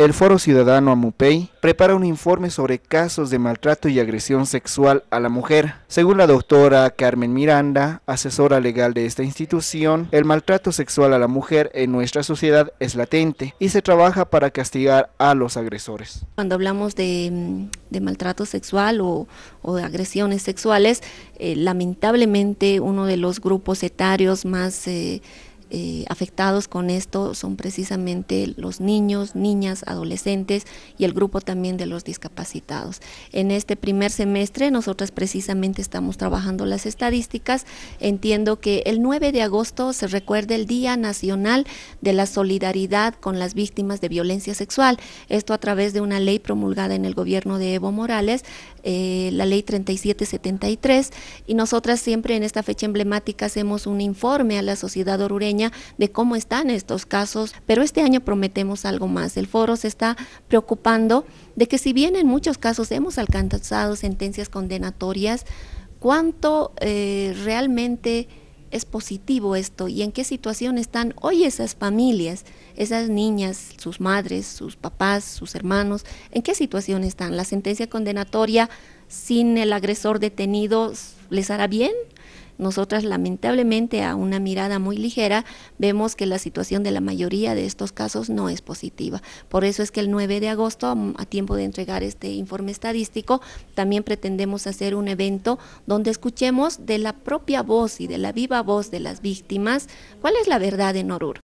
El Foro Ciudadano Amupey prepara un informe sobre casos de maltrato y agresión sexual a la mujer. Según la doctora Carmen Miranda, asesora legal de esta institución, el maltrato sexual a la mujer en nuestra sociedad es latente y se trabaja para castigar a los agresores. Cuando hablamos de, mm, maltrato sexual o, de agresiones sexuales, eh, lamentablemente uno de los grupos etarios más... Eh, eh, afectados con esto son precisamente los niños, niñas, adolescentes y el grupo también de los discapacitados. En este primer semestre nosotras precisamente estamos trabajando las estadísticas. Entiendo que el 9 de agosto se recuerda el Día Nacional de la Solidaridad con las Víctimas de Violencia Sexual. Esto a través de una ley promulgada en el gobierno de Evo Morales, eh, la ley 3773. Y nosotras siempre en esta fecha emblemática hacemos un informe a la sociedad orureña de cómo están estos casos, pero este año prometemos algo más. El foro se está preocupando de que si bien en muchos casos hemos alcanzado sentencias condenatorias, ¿cuánto eh, realmente es positivo esto y en qué situación están hoy esas familias, esas niñas, sus madres, sus papás, sus hermanos, en qué situación están. La sentencia condenatoria sin el agresor detenido les hará bien nosotras lamentablemente a una mirada muy ligera vemos que la situación de la mayoría de estos casos no es positiva. Por eso es que el 9 de agosto, mm, a tiempo de entregar este informe estadístico, también pretendemos hacer un evento donde escuchemos de la propia voz y de la viva voz de las víctimas cuál es la verdad en Oruro.